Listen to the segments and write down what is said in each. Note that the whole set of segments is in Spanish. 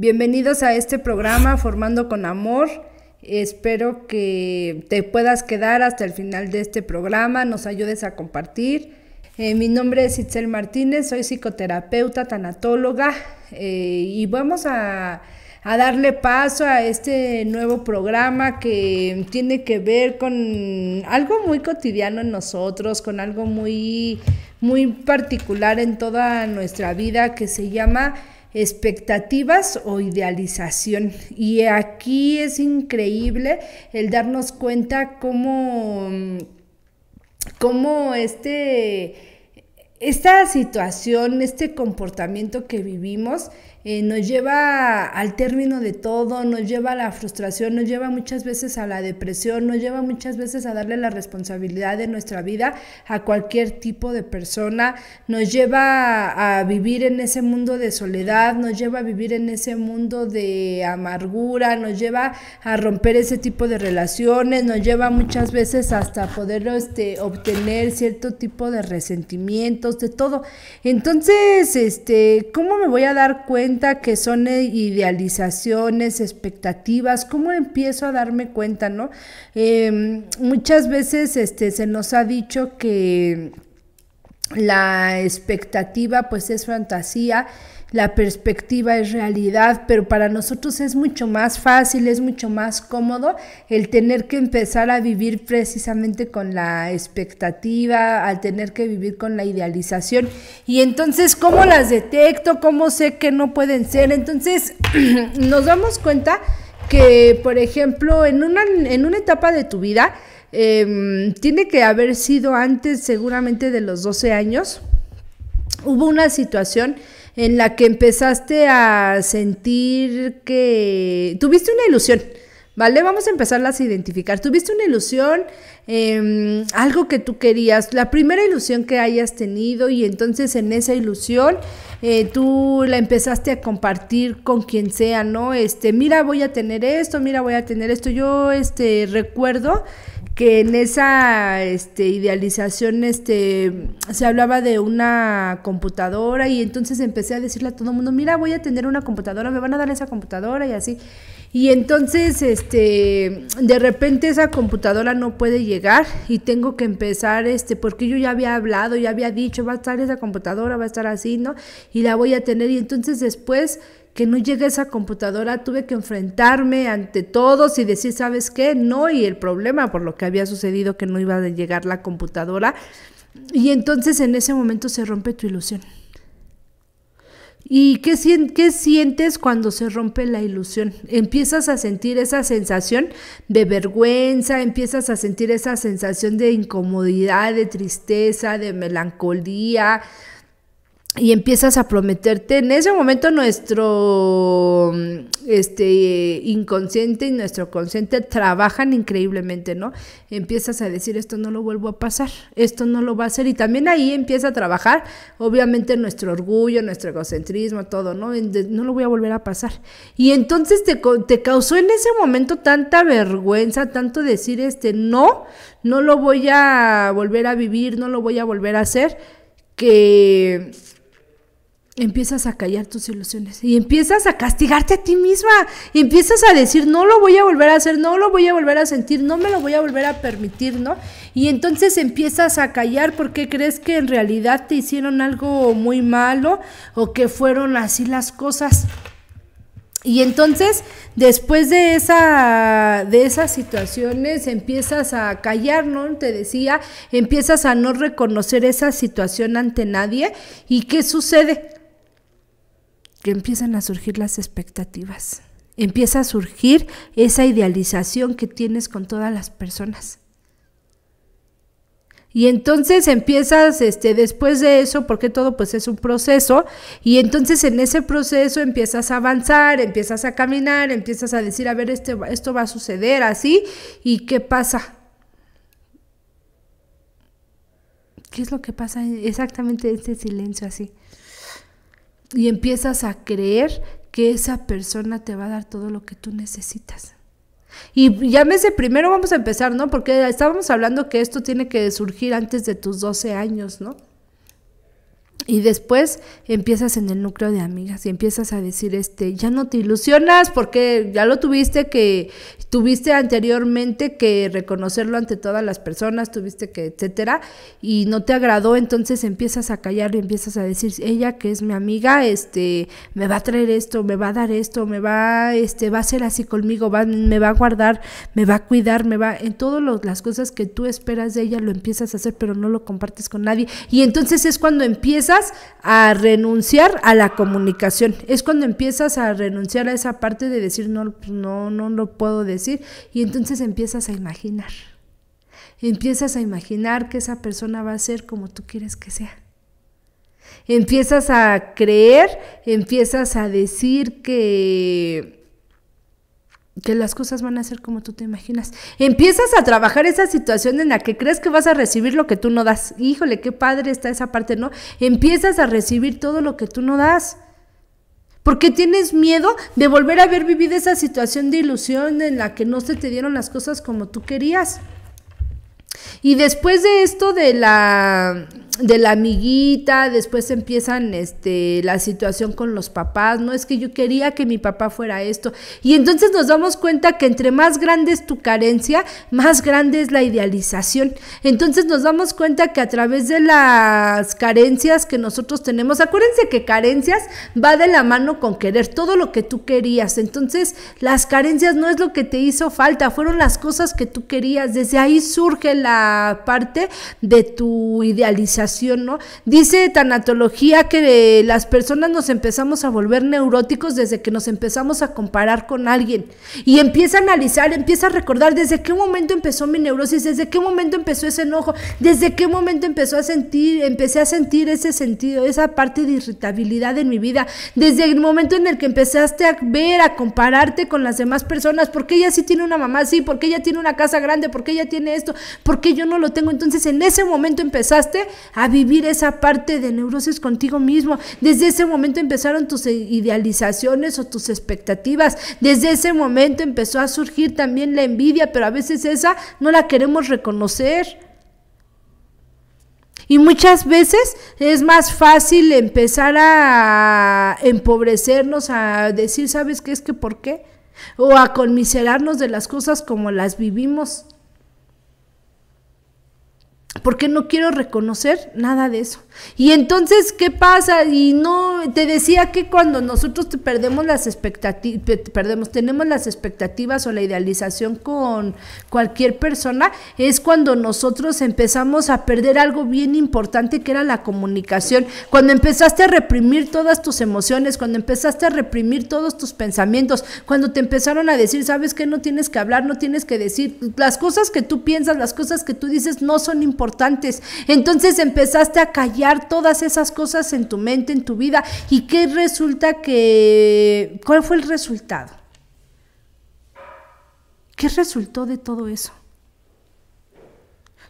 Bienvenidos a este programa Formando con Amor. Espero que te puedas quedar hasta el final de este programa, nos ayudes a compartir. Eh, mi nombre es Itzel Martínez, soy psicoterapeuta, tanatóloga eh, y vamos a, a darle paso a este nuevo programa que tiene que ver con algo muy cotidiano en nosotros, con algo muy, muy particular en toda nuestra vida que se llama expectativas o idealización. Y aquí es increíble el darnos cuenta cómo, mm, cómo este, esta situación, este comportamiento que vivimos eh, nos lleva al término de todo, nos lleva a la frustración, nos lleva muchas veces a la depresión, nos lleva muchas veces a darle la responsabilidad de nuestra vida a cualquier tipo de persona, nos lleva a, vivir en ese mundo de soledad, nos lleva a vivir en ese mundo de amargura, nos lleva a romper ese tipo de relaciones, nos lleva muchas veces hasta poder este, obtener cierto tipo de resentimientos, de todo. Entonces, este, ¿cómo me voy a dar cuenta? que son e, idealizaciones, expectativas, cómo empiezo a darme cuenta, ¿no? Em, muchas veces este, se nos ha dicho que la expectativa pues es fantasía la perspectiva es realidad, pero para nosotros es mucho más fácil, es mucho más cómodo el tener que empezar a vivir precisamente con la expectativa, al tener que vivir con la idealización. Y entonces, ¿cómo las detecto? ¿Cómo sé que no pueden ser? Entonces, nos damos cuenta que, por ejemplo, en una, en una etapa de tu vida, em, tiene que haber sido antes seguramente de los 12 años, hubo una situación en la que empezaste a sentir que tuviste una ilusión, ¿vale? Vamos a empezarlas a identificar. Tuviste una ilusión, em, algo que tú querías, la primera ilusión que hayas tenido y entonces en esa ilusión eh, tú la empezaste a compartir con quien sea, ¿no? Este, mira, voy a tener esto, mira, voy a tener esto. Yo, este, recuerdo que en esa este, idealización este, se hablaba de una computadora y entonces empecé a decirle a todo el mundo, mira, voy a tener una computadora, me van a dar esa computadora y así. Y entonces, este, de repente esa computadora no puede llegar y tengo que empezar, este, porque yo ya había hablado, ya había dicho, va a estar esa computadora, va a estar así, ¿no? Y la voy a tener. Y entonces después que no llegue esa computadora, tuve que enfrentarme ante todos y decir, ¿sabes qué? No, y el problema por lo que había sucedido que no iba a llegar la computadora. Y entonces en ese momento se rompe tu ilusión. ¿Y qué, sientes cuando se rompe la ilusión? Empiezas a sentir esa sensación de vergüenza, empiezas a sentir esa sensación de incomodidad, de tristeza, de melancolía, y empiezas a prometerte. En ese momento nuestro mm, este, inconsciente y nuestro consciente trabajan increíblemente, ¿no? Empiezas a decir, esto no lo vuelvo a pasar, esto no lo va a hacer. Y también ahí empieza a trabajar, obviamente, nuestro orgullo, nuestro egocentrismo, todo, ¿no? No lo voy a volver a pasar. Y entonces te, te causó en ese momento tanta vergüenza, tanto decir, este, no, no lo voy a volver a vivir, no lo voy a volver a hacer, que empiezas a callar tus ilusiones y empiezas a castigarte a ti misma empiezas a decir, no lo voy a volver a hacer, no lo voy a volver a sentir, no me lo voy a volver a permitir, ¿no? Y entonces empiezas a callar porque crees que en realidad te hicieron algo muy malo o que fueron así las cosas. Y entonces, después de, esa, de esas situaciones, empiezas a callar, ¿no? Te decía, empiezas a no reconocer esa situación ante nadie. ¿Y qué sucede? que empiezan a surgir las expectativas. Empieza a surgir esa idealización que tienes con todas las personas. Y entonces empiezas, este, después de eso, porque todo pues es un proceso, y entonces en ese proceso empiezas a avanzar, empiezas a caminar, empiezas a decir, a ver, este, esto va a suceder así, ¿y qué pasa? ¿Qué es lo que pasa exactamente en este silencio así? y empiezas a creer que esa persona te va a dar todo lo que tú necesitas. Y llámese, primero vamos a empezar, ¿no? Porque estábamos hablando que esto tiene que surgir antes de tus 12 años, ¿no? Y después empiezas en el núcleo de amigas y empiezas a decir, este, ya no te ilusionas porque ya lo tuviste que, tuviste anteriormente que reconocerlo ante todas las personas, tuviste que, etcétera, y no te agradó, entonces empiezas a callar y empiezas a decir, ella que es mi amiga, este, me va a traer esto, me va a dar esto, me va, este, va a ser así conmigo, me va a guardar, me va a cuidar, me va, en todas las cosas que tú esperas de ella lo empiezas a hacer, pero no lo compartes con nadie. Y entonces es cuando empiezas empiezas a renunciar a la comunicación. Es cuando empiezas a renunciar a esa parte de decir, no, pues no, no lo puedo decir. Y entonces empiezas a imaginar. Empiezas a imaginar que esa persona va a ser como tú quieres que sea. Empiezas a creer, empiezas a decir que que las cosas van a ser como tú te imaginas. Empiezas a trabajar esa situación en la que crees que vas a recibir lo que tú no das. Híjole, qué padre está esa parte, ¿no? Empiezas a recibir todo lo que tú no das. Porque tienes miedo de volver a haber vivido esa situación de ilusión en la que no se te dieron las cosas como tú querías. Y después de esto de la de la amiguita, después empiezan este, la situación con los papás, no es que yo quería que mi papá fuera esto. Y entonces nos damos cuenta que entre más grande es tu carencia, más grande es la idealización. Entonces nos damos cuenta que a través de las carencias que nosotros tenemos, acuérdense que carencias va de la mano con querer todo lo que tú querías. Entonces las carencias no es lo que te hizo falta, fueron las cosas que tú querías. Desde ahí surge la parte de tu idealización ¿no? Dice tanatología que las personas nos empezamos a volver neuróticos desde que nos empezamos a comparar con alguien y empieza a analizar, empieza a recordar desde qué momento empezó mi neurosis, desde qué momento empezó ese enojo, desde qué momento empezó a sentir, empecé a sentir ese sentido, esa parte de irritabilidad en mi vida, desde el momento en el que empezaste a ver, a compararte con las demás personas, porque ella sí tiene una mamá, sí, porque ella tiene una casa grande, porque ella tiene esto, porque yo no lo tengo. Entonces en ese momento empezaste a vivir esa parte de neurosis contigo mismo. Desde ese momento empezaron tus idealizaciones o tus expectativas. Desde ese momento empezó a surgir también la envidia, pero a veces esa no la queremos reconocer. Y muchas veces es más fácil empezar a empobrecernos, a decir, ¿sabes qué es que por qué? O a conmiserarnos de las cosas como las vivimos porque no quiero reconocer nada de eso. Y entonces, ¿qué pasa? Y no, te decía que cuando nosotros perdemos las expectativas, perdemos, tenemos las expectativas o la idealización con cualquier persona, es cuando nosotros empezamos a perder algo bien importante que era la comunicación. Cuando empezaste a reprimir todas tus emociones, cuando empezaste a reprimir todos tus pensamientos, cuando te empezaron a decir, sabes que no tienes que hablar, no tienes que decir, las cosas que tú piensas, las cosas que tú dices no son importantes entonces empezaste a callar todas esas cosas en tu mente, en tu vida. ¿Y qué resulta que... ¿Cuál fue el resultado? ¿Qué resultó de todo eso?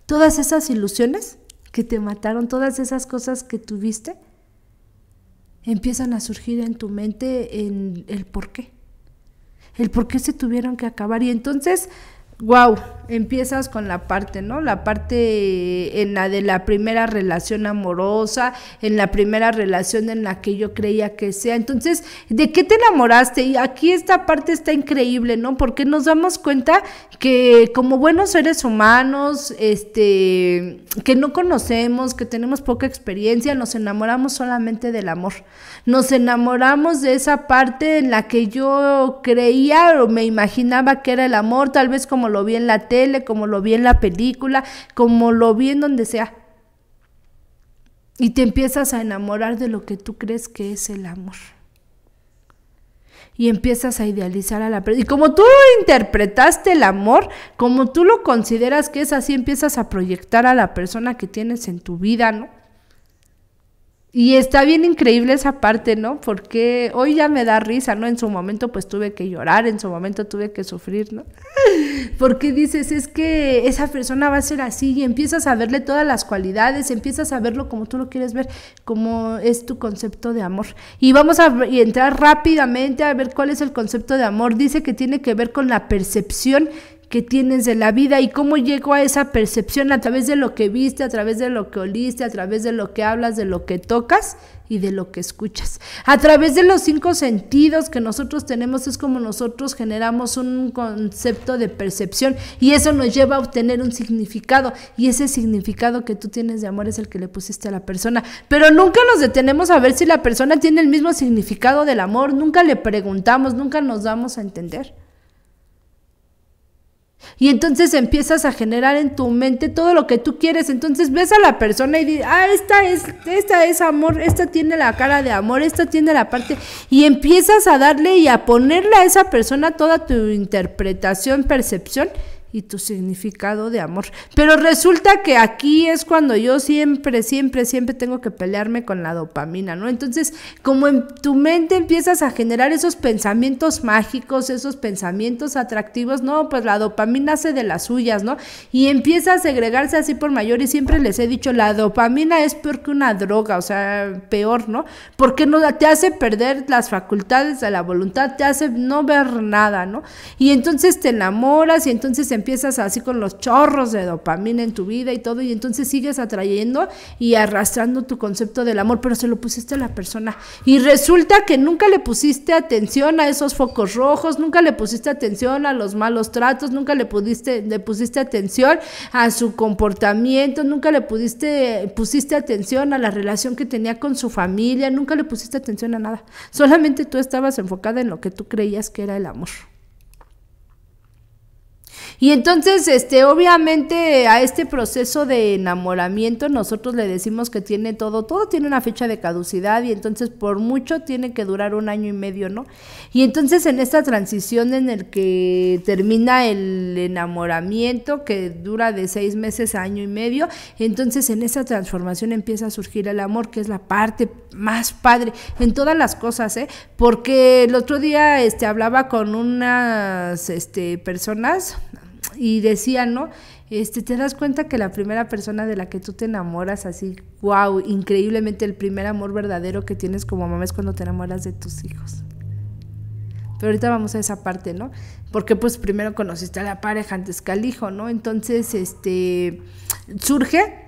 Todas esas ilusiones que te mataron, todas esas cosas que tuviste, empiezan a surgir en tu mente en el por qué. El por qué se tuvieron que acabar. Y entonces, wow, empiezas con la parte, ¿no? La parte eh, en la de la primera relación amorosa, en la primera relación en la que yo creía que sea. Entonces, ¿de qué te enamoraste? Y aquí esta parte está increíble, ¿no? Porque nos damos cuenta que como buenos seres humanos, este, que no conocemos, que tenemos poca experiencia, nos enamoramos solamente del amor. Nos enamoramos de esa parte en la que yo creía o me imaginaba que era el amor, tal vez como lo vi en la tele como lo vi en la película, como lo vi en donde sea. Y te empiezas a enamorar de lo que tú crees que es el amor. Y empiezas a idealizar a la persona. Y como tú interpretaste el amor, como tú lo consideras que es así, empiezas a proyectar a la persona que tienes en tu vida, ¿no? Y está bien increíble esa parte, ¿no? Porque hoy ya me da risa, ¿no? En su momento pues tuve que llorar, en su momento tuve que sufrir, ¿no? Porque dices, es que esa persona va a ser así y empiezas a verle todas las cualidades, empiezas a verlo como tú lo quieres ver, como es tu concepto de amor. Y vamos a entrar rápidamente a ver cuál es el concepto de amor. Dice que tiene que ver con la percepción que tienes de la vida y cómo llegó a esa percepción a través de lo que viste, a través de lo que oliste, a través de lo que hablas, de lo que tocas y de lo que escuchas. A través de los cinco sentidos que nosotros tenemos es como nosotros generamos un concepto de percepción y eso nos lleva a obtener un significado y ese significado que tú tienes de amor es el que le pusiste a la persona. Pero nunca nos detenemos a ver si la persona tiene el mismo significado del amor, nunca le preguntamos, nunca nos damos a entender. Y entonces empiezas a generar en tu mente todo lo que tú quieres. Entonces ves a la persona y dices, ah, esta es, esta es amor, esta tiene la cara de amor, esta tiene la parte. Y empiezas a darle y a ponerle a esa persona toda tu interpretación, percepción y tu significado de amor. Pero resulta que aquí es cuando yo siempre, siempre, siempre tengo que pelearme con la dopamina, ¿no? Entonces, como en tu mente empiezas a generar esos pensamientos mágicos, esos pensamientos atractivos, no, pues la dopamina hace de las suyas, ¿no? Y empieza a segregarse así por mayor y siempre les he dicho, la dopamina es peor que una droga, o sea, peor, ¿no? Porque no te hace perder las facultades de la voluntad, te hace no ver nada, ¿no? Y entonces te enamoras y entonces empiezas así con los chorros de dopamina en tu vida y todo, y entonces sigues atrayendo y arrastrando tu concepto del amor, pero se lo pusiste a la persona. Y resulta que nunca le pusiste atención a esos focos rojos, nunca le pusiste atención a los malos tratos, nunca le, pudiste, le pusiste atención a su comportamiento, nunca le pudiste, pusiste atención a la relación que tenía con su familia, nunca le pusiste atención a nada. Solamente tú estabas enfocada en lo que tú creías que era el amor. Y entonces, este, obviamente a este proceso de enamoramiento nosotros le decimos que tiene todo, todo tiene una fecha de caducidad y entonces por mucho tiene que durar un año y medio, ¿no? Y entonces en esta transición en el que termina el enamoramiento, que dura de seis meses a año y medio, entonces en esa transformación empieza a surgir el amor, que es la parte más padre en todas las cosas, ¿eh? Porque el otro día este, hablaba con unas este, personas, y decían, ¿no? Este, te das cuenta que la primera persona de la que tú te enamoras así, wow, increíblemente el primer amor verdadero que tienes como mamá es cuando te enamoras de tus hijos. Pero ahorita vamos a esa parte, ¿no? Porque pues primero conociste a la pareja antes que al hijo, ¿no? Entonces, este, surge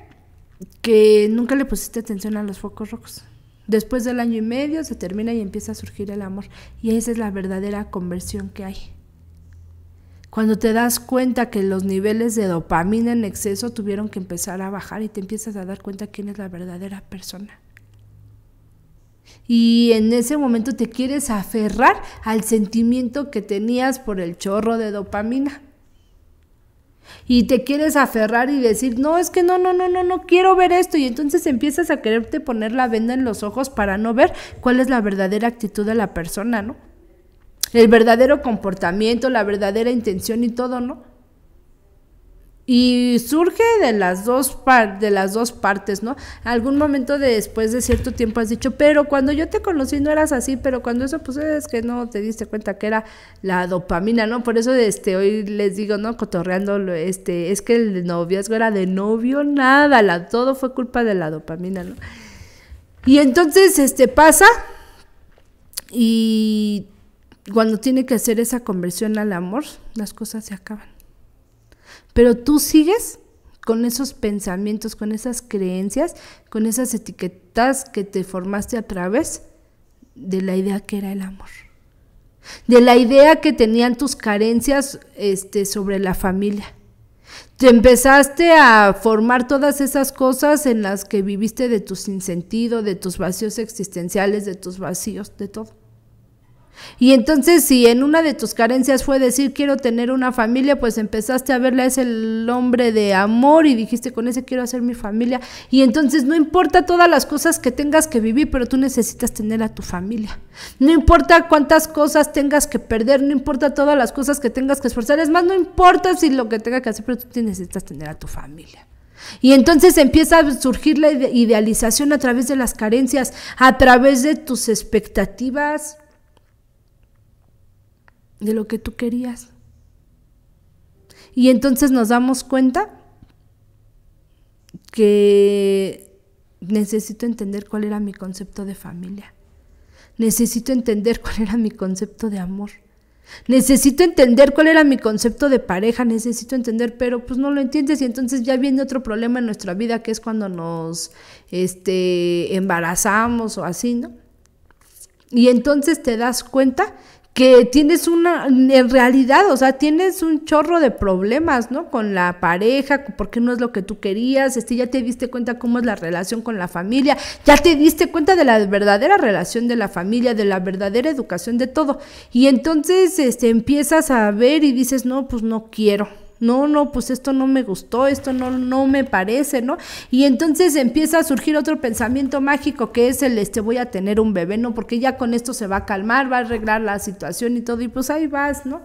que nunca le pusiste atención a los focos rojos. Después del año y medio se termina y empieza a surgir el amor. Y esa es la verdadera conversión que hay cuando te das cuenta que los niveles de dopamina en exceso tuvieron que empezar a bajar y te empiezas a dar cuenta quién es la verdadera persona. Y en ese momento te quieres aferrar al sentimiento que tenías por el chorro de dopamina. Y te quieres aferrar y decir, no, es que no, no, no, no, no quiero ver esto. Y entonces empiezas a quererte poner la venda en los ojos para no ver cuál es la verdadera actitud de la persona, ¿no? el verdadero comportamiento, la verdadera intención y todo, ¿no? Y surge de las dos de las dos partes, ¿no? Algún momento después de cierto tiempo has dicho, pero cuando yo te conocí no eras así, pero cuando eso pues es que no te diste cuenta que era la dopamina, ¿no? Por eso este hoy les digo, ¿no? Cotorreando este, es que el noviazgo era de novio, nada, la, todo fue culpa de la dopamina, ¿no? Y entonces este pasa y cuando tiene que hacer esa conversión al amor, las cosas se acaban. Pero tú sigues con esos pensamientos, con esas creencias, con esas etiquetas que te formaste a través de la idea que era el amor. De la idea que tenían tus carencias este, sobre la familia. Te empezaste a formar todas esas cosas en las que viviste de tu sinsentido, de tus vacíos existenciales, de tus vacíos, de todo. Y entonces si en una de tus carencias fue decir quiero tener una familia, pues empezaste a verla es el hombre de amor y dijiste con ese quiero hacer mi familia. Y entonces no importa todas las cosas que tengas que vivir, pero tú necesitas tener a tu familia. No importa cuántas cosas tengas que perder, no importa todas las cosas que tengas que esforzar, es más, no importa si lo que tengas que hacer, pero tú necesitas tener a tu familia. Y entonces empieza a surgir la idealización a través de las carencias, a través de tus expectativas de lo que tú querías. Y entonces nos damos cuenta que necesito entender cuál era mi concepto de familia. Necesito entender cuál era mi concepto de amor. Necesito entender cuál era mi concepto de pareja, necesito entender, pero pues no lo entiendes y entonces ya viene otro problema en nuestra vida que es cuando nos este, embarazamos o así, ¿no? Y entonces te das cuenta que tienes una, en realidad, o sea, tienes un chorro de problemas, ¿no? Con la pareja, porque no es lo que tú querías, este, ya te diste cuenta cómo es la relación con la familia, ya te diste cuenta de la verdadera relación de la familia, de la verdadera educación, de todo. Y entonces, este, empiezas a ver y dices, no, pues no quiero, no, no, pues esto no me gustó, esto no, no me parece, ¿no? Y entonces empieza a surgir otro pensamiento mágico que es el, este, voy a tener un bebé, ¿no? Porque ya con esto se va a calmar, va a arreglar la situación y todo, y pues ahí vas, ¿no?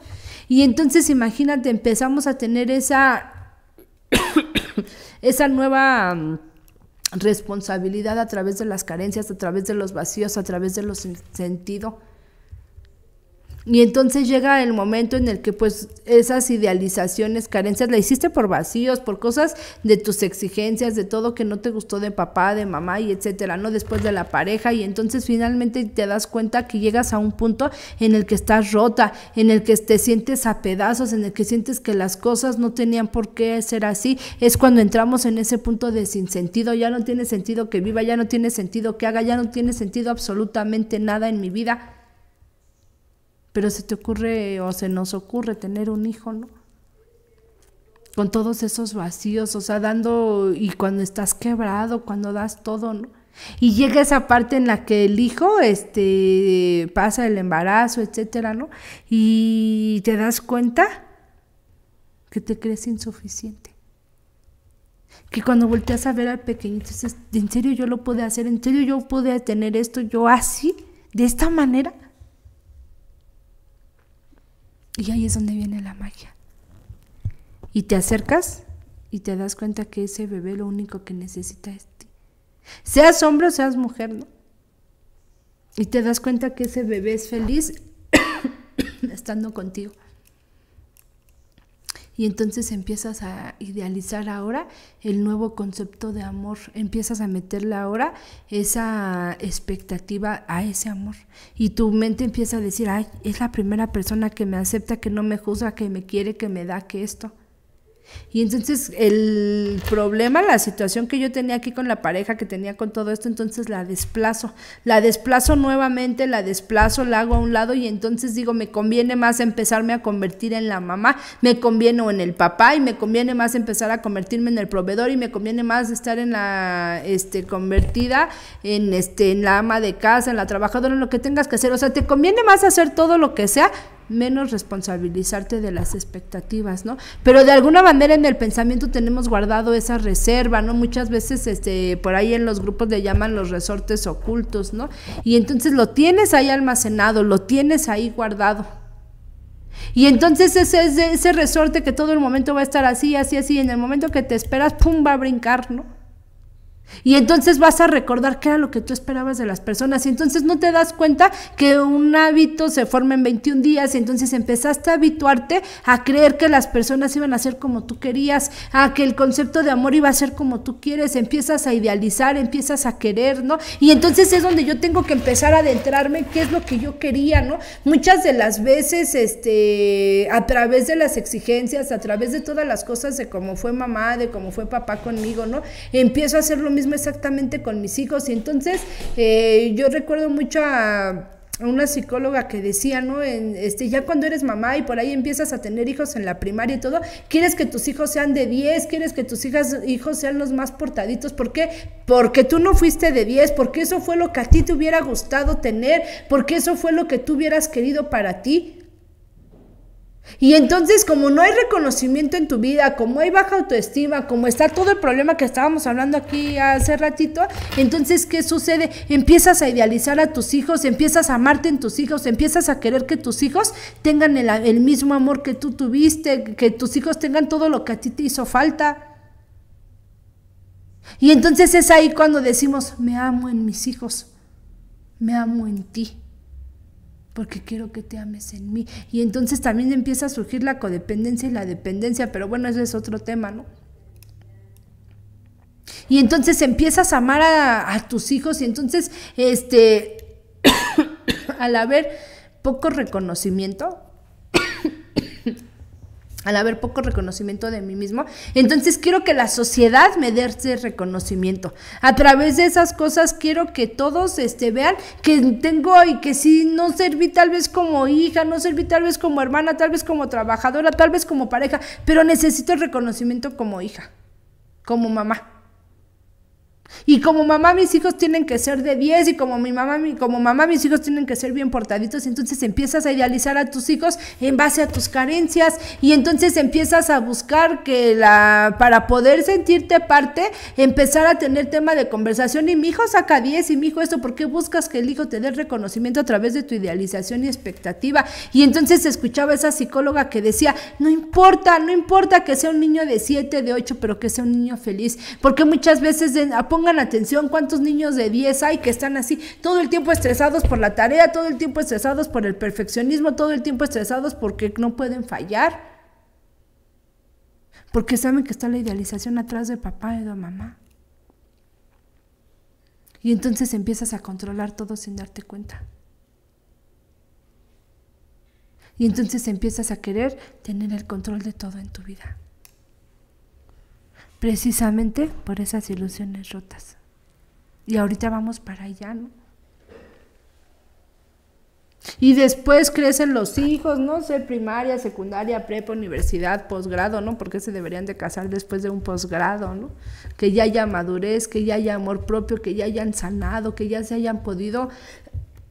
Y entonces imagínate, empezamos a tener esa, esa nueva mm, responsabilidad a través de las carencias, a través de los vacíos, a través de los sentidos. Y entonces llega el momento en el que pues esas idealizaciones, carencias, la hiciste por vacíos, por cosas de tus exigencias, de todo que no te gustó de papá, de mamá y etcétera, ¿no? Después de la pareja y entonces finalmente te das cuenta que llegas a un punto en el que estás rota, en el que te sientes a pedazos, en el que sientes que las cosas no tenían por qué ser así. Es cuando entramos en ese punto de sinsentido, ya no tiene sentido que viva, ya no tiene sentido que haga, ya no tiene sentido absolutamente nada en mi vida pero se te ocurre o se nos ocurre tener un hijo, ¿no? Con todos esos vacíos, o sea, dando y cuando estás quebrado, cuando das todo, ¿no? Y llega esa parte en la que el hijo este, pasa el embarazo, etcétera, ¿no? Y te das cuenta que te crees insuficiente. Que cuando volteas a ver al pequeñito, ¿en serio yo lo pude hacer? ¿En serio yo pude tener esto? ¿Yo así? ¿De esta manera? Y ahí es donde viene la magia. Y te acercas y te das cuenta que ese bebé lo único que necesita es ti. Seas hombre o seas mujer, ¿no? Y te das cuenta que ese bebé es feliz estando contigo y entonces empiezas a idealizar ahora el nuevo concepto de amor, empiezas a meterle ahora esa expectativa a ese amor y tu mente empieza a decir, ay, es la primera persona que me acepta, que no me juzga, que me quiere, que me da, que esto. Y entonces el problema, la situación que yo tenía aquí con la pareja, que tenía con todo esto, entonces la desplazo. La desplazo nuevamente, la desplazo, la hago a un lado y entonces digo, me conviene más empezarme a convertir en la mamá, me conviene o en el papá y me conviene más empezar a convertirme en el proveedor y me conviene más estar en la este convertida en este en la ama de casa, en la trabajadora, en lo que tengas que hacer. O sea, te conviene más hacer todo lo que sea menos responsabilizarte de las expectativas, ¿no? Pero de alguna manera en el pensamiento tenemos guardado esa reserva, ¿no? Muchas veces este por ahí en los grupos le llaman los resortes ocultos, ¿no? Y entonces lo tienes ahí almacenado, lo tienes ahí guardado. Y entonces ese, ese resorte que todo el momento va a estar así, así, así, en el momento que te esperas, ¡pum!, va a brincar, ¿no? Y entonces vas a recordar qué era lo que tú esperabas de las personas. Y entonces no te das cuenta que un hábito se forma en 21 días. Y entonces empezaste a habituarte a creer que las personas iban a ser como tú querías, a que el concepto de amor iba a ser como tú quieres. Empiezas a idealizar, empiezas a querer, ¿no? Y entonces es donde yo tengo que empezar a adentrarme qué es lo que yo quería, ¿no? Muchas de las veces, este, a través de las exigencias, a través de todas las cosas de cómo fue mamá, de cómo fue papá conmigo, ¿no? Empiezo a hacerlo mismo exactamente con mis hijos. Y entonces eh, yo recuerdo mucho a una psicóloga que decía, ¿no? En, este, ya cuando eres mamá y por ahí empiezas a tener hijos en la primaria y todo, quieres que tus hijos sean de 10, quieres que tus hijas, hijos sean los más portaditos. ¿Por qué? Porque tú no fuiste de 10, porque eso fue lo que a ti te hubiera gustado tener, porque eso fue lo que tú hubieras querido para ti. Y entonces, como no hay reconocimiento en tu vida, como hay baja autoestima, como está todo el problema que estábamos hablando aquí hace ratito, entonces, ¿qué sucede? Empiezas a idealizar a tus hijos, empiezas a amarte en tus hijos, empiezas a querer que tus hijos tengan el, el mismo amor que tú tuviste, que tus hijos tengan todo lo que a ti te hizo falta. Y entonces es ahí cuando decimos, me amo en mis hijos, me amo en ti porque quiero que te ames en mí. Y entonces también empieza a surgir la codependencia y la dependencia, pero bueno, ese es otro tema, ¿no? Y entonces empiezas a amar a, a tus hijos y entonces, este, al haber poco reconocimiento, al haber poco reconocimiento de mí mismo. Entonces quiero que la sociedad me dé ese reconocimiento. A través de esas cosas quiero que todos este, vean que tengo y que si no serví tal vez como hija, no serví tal vez como hermana, tal vez como trabajadora, tal vez como pareja, pero necesito el reconocimiento como hija, como mamá. Y como mamá mis hijos tienen que ser de 10 y como mi mamá, mi, como mamá mis hijos tienen que ser bien portaditos, entonces empiezas a idealizar a tus hijos en base a tus carencias y entonces empiezas a buscar que la para poder sentirte parte, empezar a tener tema de conversación y mi hijo saca 10 y mi hijo esto, ¿por qué buscas que el hijo te dé reconocimiento a través de tu idealización y expectativa? Y entonces escuchaba esa psicóloga que decía, "No importa, no importa que sea un niño de 7, de 8, pero que sea un niño feliz", porque muchas veces pongan atención cuántos niños de 10 hay que están así, todo el tiempo estresados por la tarea, todo el tiempo estresados por el perfeccionismo, todo el tiempo estresados porque no pueden fallar. Porque saben que está la idealización atrás de papá y de mamá. Y entonces empiezas a controlar todo sin darte cuenta. Y entonces empiezas a querer tener el control de todo en tu vida precisamente por esas ilusiones rotas. Y ahorita vamos para allá, ¿no? Y después crecen los hijos, no sé, primaria, secundaria, prepa, universidad, posgrado, ¿no? Porque se deberían de casar después de un posgrado, ¿no? Que ya haya madurez, que ya haya amor propio, que ya hayan sanado, que ya se hayan podido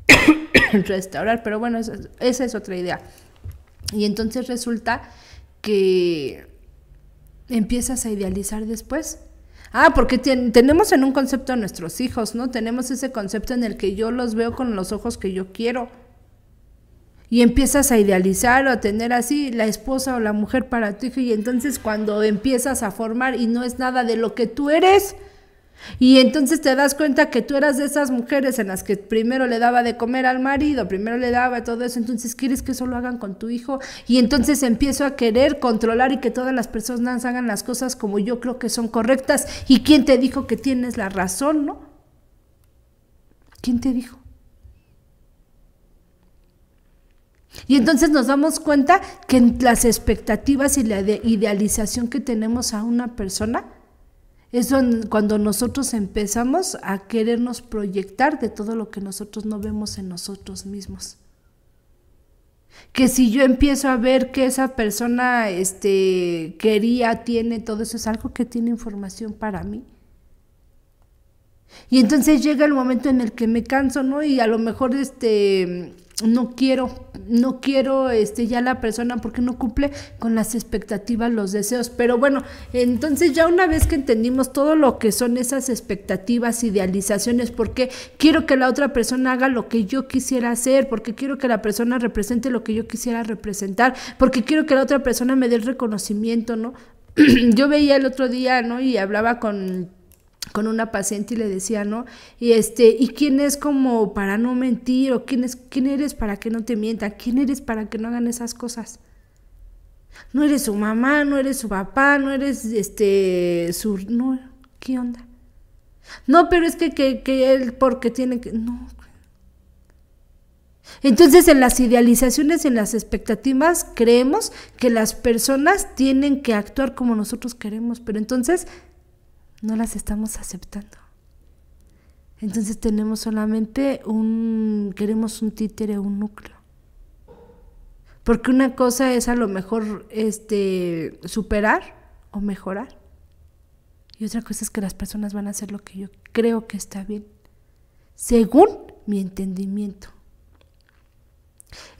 restaurar. Pero bueno, esa, esa es otra idea. Y entonces resulta que empiezas a idealizar después. Ah, porque tenemos en un concepto a nuestros hijos, ¿no? Tenemos ese concepto en el que yo los veo con los ojos que yo quiero. Y empiezas a idealizar o a tener así la esposa o la mujer para tu hijo. Y entonces cuando empiezas a formar y no es nada de lo que tú eres, y entonces te das cuenta que tú eras de esas mujeres en las que primero le daba de comer al marido, primero le daba todo eso, entonces quieres que eso lo hagan con tu hijo y entonces empiezo a querer controlar y que todas las personas hagan las cosas como yo creo que son correctas. ¿Y quién te dijo que tienes la razón, no? ¿Quién te dijo? Y entonces nos damos cuenta que las expectativas y la idealización que tenemos a una persona es cuando nosotros empezamos a querernos proyectar de todo lo que nosotros no vemos en nosotros mismos. Que si yo empiezo a ver que esa persona este, quería, tiene, todo eso es algo que tiene información para mí. Y entonces llega el momento en el que me canso, ¿no? Y a lo mejor este, no quiero, no quiero este, ya la persona porque no cumple con las expectativas, los deseos. Pero bueno, entonces ya una vez que entendimos todo lo que son esas expectativas, idealizaciones, porque quiero que la otra persona haga lo que yo quisiera hacer, porque quiero que la persona represente lo que yo quisiera representar, porque quiero que la otra persona me dé el reconocimiento, ¿no? yo veía el otro día, ¿no? Y hablaba con con una paciente y le decía, ¿no? Y este, ¿y quién es como para no mentir? ¿O quién es quién eres para que no te mienta ¿Quién eres para que no hagan esas cosas? No eres su mamá, no eres su papá, no eres este su no, ¿qué onda? No, pero es que él porque tiene que no. Entonces, en las idealizaciones, en las expectativas, creemos que las personas tienen que actuar como nosotros queremos, pero entonces no las estamos aceptando. Entonces tenemos solamente un, queremos un títere, un núcleo. Porque una cosa es a lo mejor este, superar o mejorar. Y otra cosa es que las personas van a hacer lo que yo creo que está bien, según mi entendimiento.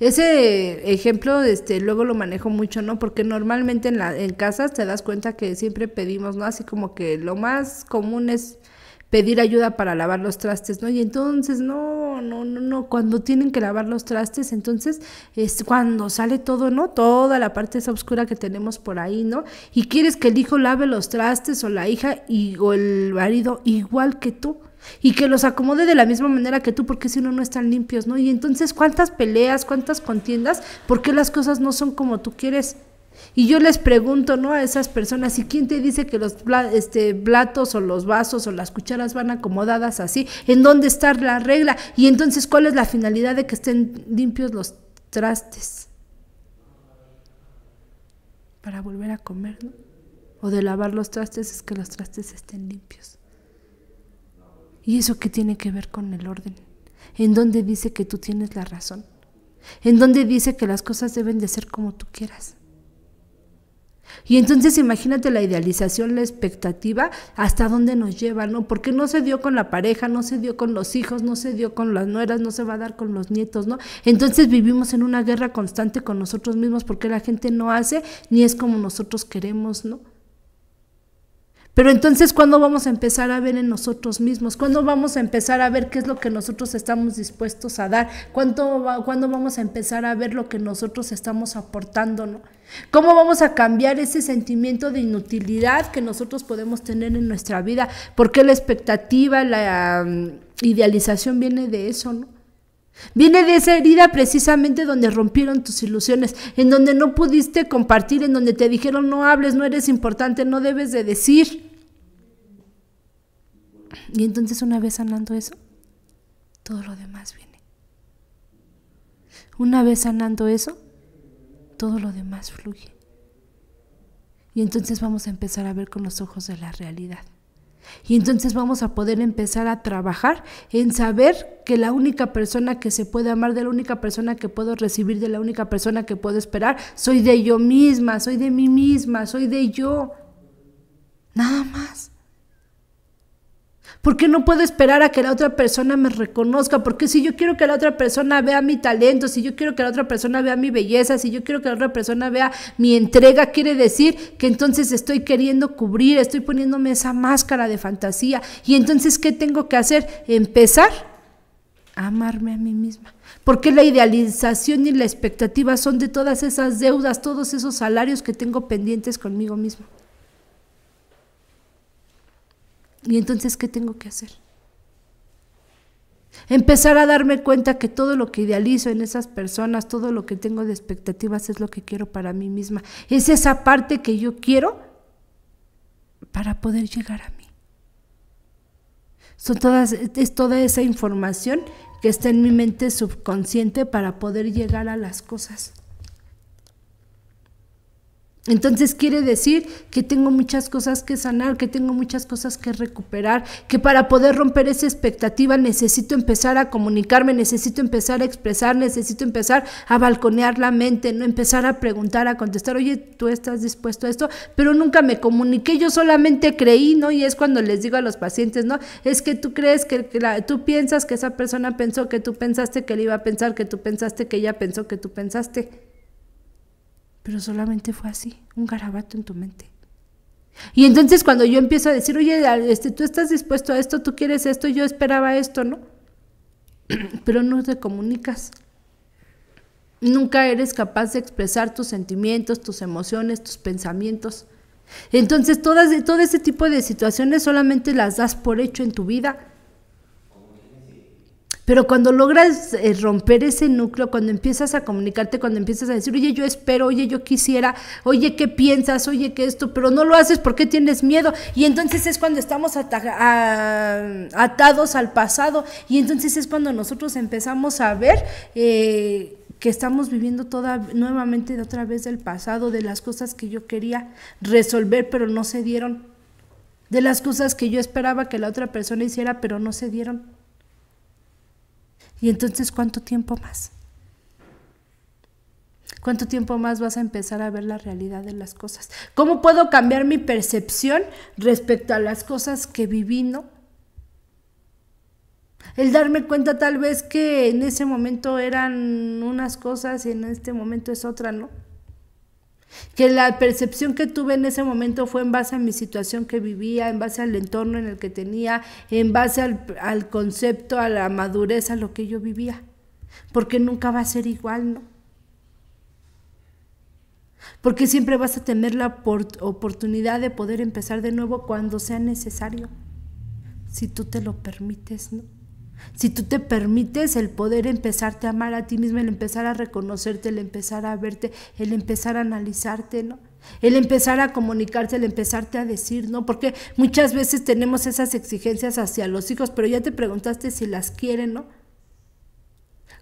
Ese ejemplo este, luego lo manejo mucho, ¿no? Porque normalmente en, la, en casas te das cuenta que siempre pedimos, ¿no? Así como que lo más común es pedir ayuda para lavar los trastes, ¿no? Y entonces, no, no, no, no, cuando tienen que lavar los trastes, entonces es cuando sale todo, ¿no? Toda la parte esa oscura que tenemos por ahí, ¿no? Y quieres que el hijo lave los trastes o la hija y, o el marido igual que tú y que los acomode de la misma manera que tú, porque si no, no están limpios, ¿no? Y entonces, ¿cuántas peleas, cuántas contiendas? ¿Por qué las cosas no son como tú quieres? Y yo les pregunto, ¿no? A esas personas, ¿y quién te dice que los este, platos o los vasos o las cucharas van acomodadas así? ¿En dónde está la regla? Y entonces, ¿cuál es la finalidad de que estén limpios los trastes? Para volver a comer, ¿no? O de lavar los trastes es que los trastes estén limpios. ¿Y eso qué tiene que ver con el orden? ¿En dónde dice que tú tienes la razón? ¿En dónde dice que las cosas deben de ser como tú quieras? Y entonces imagínate la idealización, la expectativa, hasta dónde nos lleva, ¿no? Porque no se dio con la pareja, no se dio con los hijos, no se dio con las nueras, no se va a dar con los nietos, ¿no? Entonces vivimos en una guerra constante con nosotros mismos porque la gente no hace ni es como nosotros queremos, ¿no? Pero entonces, ¿cuándo vamos a empezar a ver en nosotros mismos? ¿Cuándo vamos a empezar a ver qué es lo que nosotros estamos dispuestos a dar? ¿Cuándo, vamos a empezar a ver lo que nosotros estamos aportando? ¿no? ¿Cómo vamos a cambiar ese sentimiento de inutilidad que nosotros podemos tener en nuestra vida? Porque la expectativa, la mm, idealización viene de eso, ¿no? Viene de esa herida precisamente donde rompieron tus ilusiones, en donde no pudiste compartir, en donde te dijeron no hables, no eres importante, no debes de decir. Y entonces una vez sanando eso, todo lo demás viene. Una vez sanando eso, todo lo demás fluye. Y entonces vamos a empezar a ver con los ojos de la realidad. Y entonces vamos a poder empezar a trabajar en saber que la única persona que se puede amar, de la única persona que puedo recibir, de la única persona que puedo esperar, soy de yo misma, soy de mí misma, soy de yo. Nada más. ¿Por qué no puedo esperar a que la otra persona me reconozca? Porque si yo quiero que la otra persona vea mi talento, si yo quiero que la otra persona vea mi belleza, si yo quiero que la otra persona vea mi entrega, quiere decir que entonces estoy queriendo cubrir, estoy poniéndome esa máscara de fantasía. Y entonces, ¿qué tengo que hacer? Empezar a amarme a mí misma. Porque la idealización y la expectativa son de todas esas deudas, todos esos salarios que tengo pendientes conmigo mismo. ¿Y entonces qué tengo que hacer? Empezar a darme cuenta que todo lo que idealizo en esas personas, todo lo que tengo de expectativas es lo que quiero para mí misma. Es esa parte que yo quiero para poder llegar a mí. Son todas, es toda esa información que está en mi mente subconsciente para poder llegar a las cosas. Entonces quiere decir que tengo muchas cosas que sanar, que tengo muchas cosas que recuperar, que para poder romper esa expectativa necesito empezar a comunicarme, necesito empezar a expresar, necesito empezar a balconear la mente, no empezar a preguntar, a contestar, oye, tú estás dispuesto a esto, pero nunca me comuniqué, yo solamente creí, ¿no? Y es cuando les digo a los pacientes, ¿no? Es que tú crees que, tú piensas que esa persona pensó, que tú pensaste que él iba a pensar, que tú pensaste que ella pensó, que tú pensaste pero solamente fue así, un garabato en tu mente. Y entonces cuando yo empiezo a decir, oye, este, tú estás dispuesto a esto, tú quieres esto, yo esperaba esto, ¿no? Pero no te comunicas. Nunca eres capaz de expresar tus sentimientos, tus emociones, tus pensamientos. Entonces, todas, todo ese tipo de situaciones solamente las das por hecho en tu vida pero cuando logras eh, romper ese núcleo, cuando empiezas a comunicarte, cuando empiezas a decir, oye, yo espero, oye, yo quisiera, oye, ¿qué piensas? Oye, ¿qué esto? Pero no lo haces porque tienes miedo. Y entonces es cuando estamos atados al pasado. Y entonces es cuando nosotros empezamos a ver... Eh, que estamos viviendo toda nuevamente otra vez del pasado, de las cosas que yo quería resolver pero no se dieron, de las cosas que yo esperaba que la otra persona hiciera pero no se dieron. ¿Y entonces cuánto tiempo más? ¿Cuánto tiempo más vas a empezar a ver la realidad de las cosas? ¿Cómo puedo cambiar mi percepción respecto a las cosas que viví, no? El darme cuenta tal vez que en ese momento eran unas cosas y en este momento es otra, ¿no? que la percepción que tuve en ese momento fue en base a mi situación que vivía, en base al entorno en el que tenía, en base al, concepto, a la madurez, a lo que yo vivía. Porque nunca va a ser igual, ¿no? Porque siempre vas a tener la oportunidad de poder empezar de nuevo cuando sea necesario, si tú te lo permites, ¿no? Si tú te permites el poder empezarte a amar a ti mismo, el empezar a reconocerte, el empezar a verte, el empezar a analizarte, ¿no? El empezar a comunicarte, el empezarte a decir, ¿no? Porque muchas veces tenemos esas exigencias hacia los hijos, pero ya te preguntaste si las quieren, ¿no?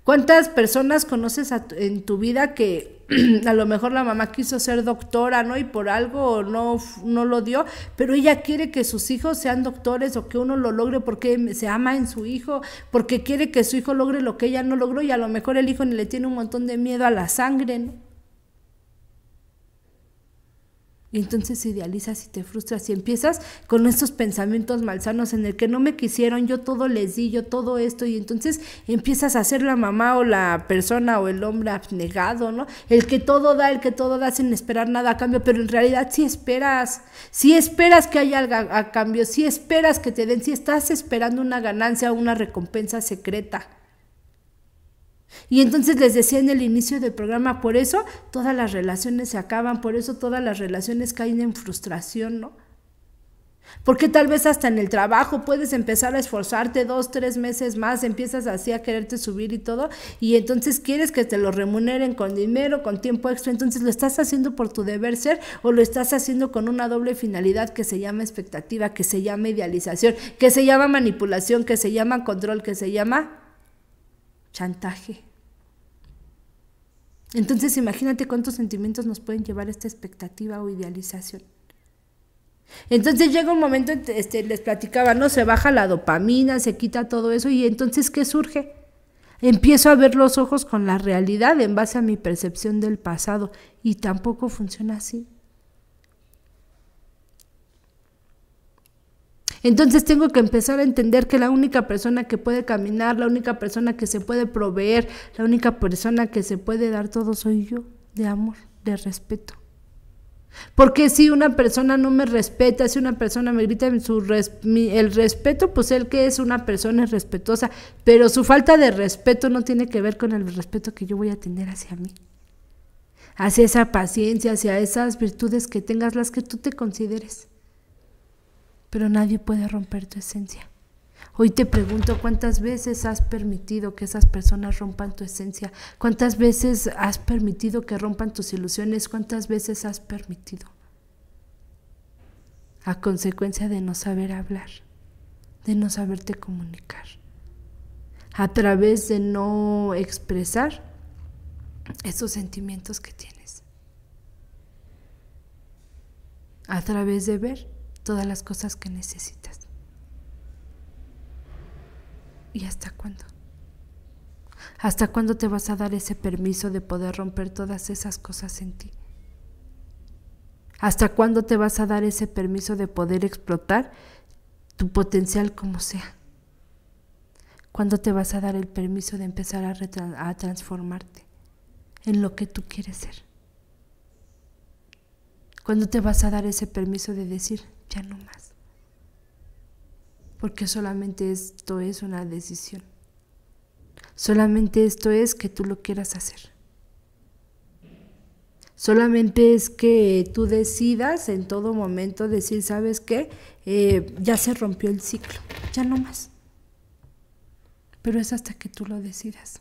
¿Cuántas personas conoces en tu vida que a lo mejor la mamá quiso ser doctora, ¿no? Y por algo no, no lo dio, pero ella quiere que sus hijos sean doctores o que uno lo logre porque se ama en su hijo, porque quiere que su hijo logre lo que ella no logró y a lo mejor el hijo ni le tiene un montón de miedo a la sangre, ¿no? Y entonces idealizas y te frustras y empiezas con estos pensamientos malsanos en el que no me quisieron, yo todo les di, yo todo esto, y entonces empiezas a ser la mamá o la persona o el hombre abnegado, ¿no? El que todo da, el que todo da sin esperar nada a cambio, pero en realidad sí esperas, sí esperas que haya algo a, cambio, sí esperas que te den, sí estás esperando una ganancia, o una recompensa secreta. Y entonces les decía en el inicio del programa, por eso todas las relaciones se acaban, por eso todas las relaciones caen en frustración, ¿no? Porque tal vez hasta en el trabajo puedes empezar a esforzarte dos, tres meses más, empiezas así a quererte subir y todo, y entonces quieres que te lo remuneren con dinero, con tiempo extra, entonces lo estás haciendo por tu deber ser o lo estás haciendo con una doble finalidad que se llama expectativa, que se llama idealización, que se llama manipulación, que se llama control, que se llama chantaje. Entonces imagínate cuántos sentimientos nos pueden llevar esta expectativa o idealización. Entonces llega un momento, este, les platicaba, ¿no? Se baja la dopamina, se quita todo eso y entonces ¿qué surge? Empiezo a ver los ojos con la realidad en base a mi percepción del pasado y tampoco funciona así. Entonces tengo que empezar a entender que la única persona que puede caminar, la única persona que se puede proveer, la única persona que se puede dar todo soy yo, de amor, de respeto. Porque si una persona no me respeta, si una persona me grita en su el respeto, pues el que es una persona es respetuosa, pero su falta de respeto no tiene que ver con el respeto que yo voy a tener hacia mí, hacia esa paciencia, hacia esas virtudes que tengas, las que tú te consideres pero nadie puede romper tu esencia. Hoy te pregunto cuántas veces has permitido que esas personas rompan tu esencia, cuántas veces has permitido que rompan tus ilusiones, cuántas veces has permitido a consecuencia de no saber hablar, de no saberte comunicar, a través de no expresar esos sentimientos que tienes, a través de ver todas las cosas que necesitas. ¿Y hasta cuándo? ¿Hasta cuándo te vas a dar ese permiso de poder romper todas esas cosas en ti? ¿Hasta cuándo te vas a dar ese permiso de poder explotar tu potencial como sea? ¿Cuándo te vas a dar el permiso de empezar a, transformarte en lo que tú quieres ser? ¿Cuándo te vas a dar ese permiso de decir, ya no más. Porque solamente esto es una decisión. Solamente esto es que tú lo quieras hacer. Solamente es que tú decidas en todo momento decir, ¿sabes qué? Eh, ya se rompió el ciclo, ya no más. Pero es hasta que tú lo decidas.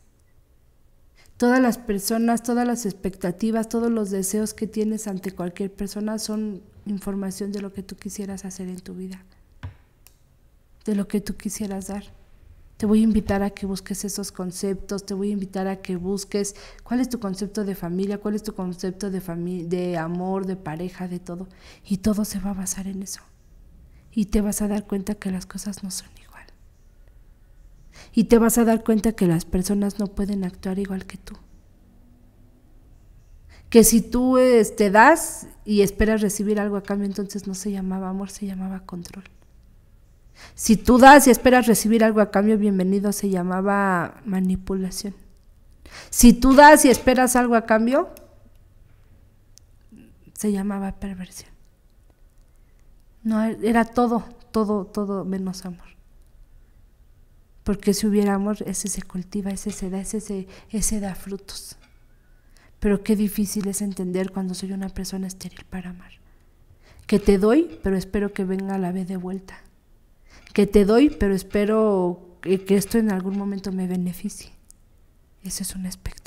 Todas las personas, todas las expectativas, todos los deseos que tienes ante cualquier persona son información de lo que tú quisieras hacer en tu vida, de lo que tú quisieras dar. Te voy a invitar a que busques esos conceptos, te voy a invitar a que busques cuál es tu concepto de familia, cuál es tu concepto de, de amor, de pareja, de todo. Y todo se va a basar en eso. Y te vas a dar cuenta que las cosas no son igual. Y te vas a dar cuenta que las personas no pueden actuar igual que tú que si tú te este, das y esperas recibir algo a cambio, entonces no se llamaba amor, se llamaba control. Si tú das y esperas recibir algo a cambio, bienvenido, se llamaba manipulación. Si tú das y esperas algo a cambio, se llamaba perversión. No, era todo, todo, todo menos amor. Porque si hubiera amor, ese se cultiva, ese se da, ese se, ese da frutos. Pero qué difícil es entender cuando soy una persona estéril para amar. Que te doy, pero espero que venga a la vez de vuelta. Que te doy, pero espero que esto en algún momento me beneficie. Ese es un espectro.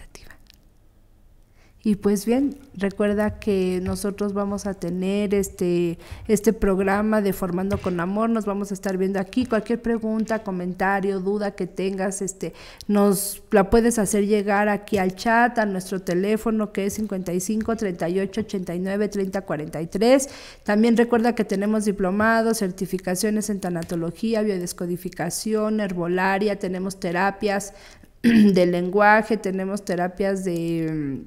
Y pues bien, recuerda que nosotros vamos a tener este, este programa de Formando con Amor, nos vamos a estar viendo aquí. Cualquier pregunta, comentario, duda que tengas, este, nos la puedes hacer llegar aquí al chat, a nuestro teléfono que es 55 38 89 30 43. También recuerda que tenemos diplomados, certificaciones en tanatología, biodescodificación, herbolaria, tenemos terapias de lenguaje, tenemos terapias de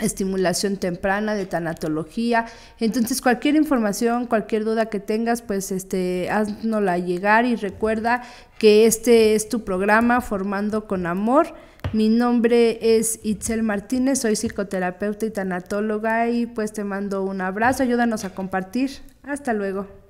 estimulación temprana, de tanatología. Entonces, cualquier información, cualquier duda que tengas, pues este, haznosla llegar y recuerda que este es tu programa Formando con Amor. Mi nombre es Itzel Martínez, soy psicoterapeuta y tanatóloga y pues te mando un abrazo, ayúdanos a compartir. Hasta luego.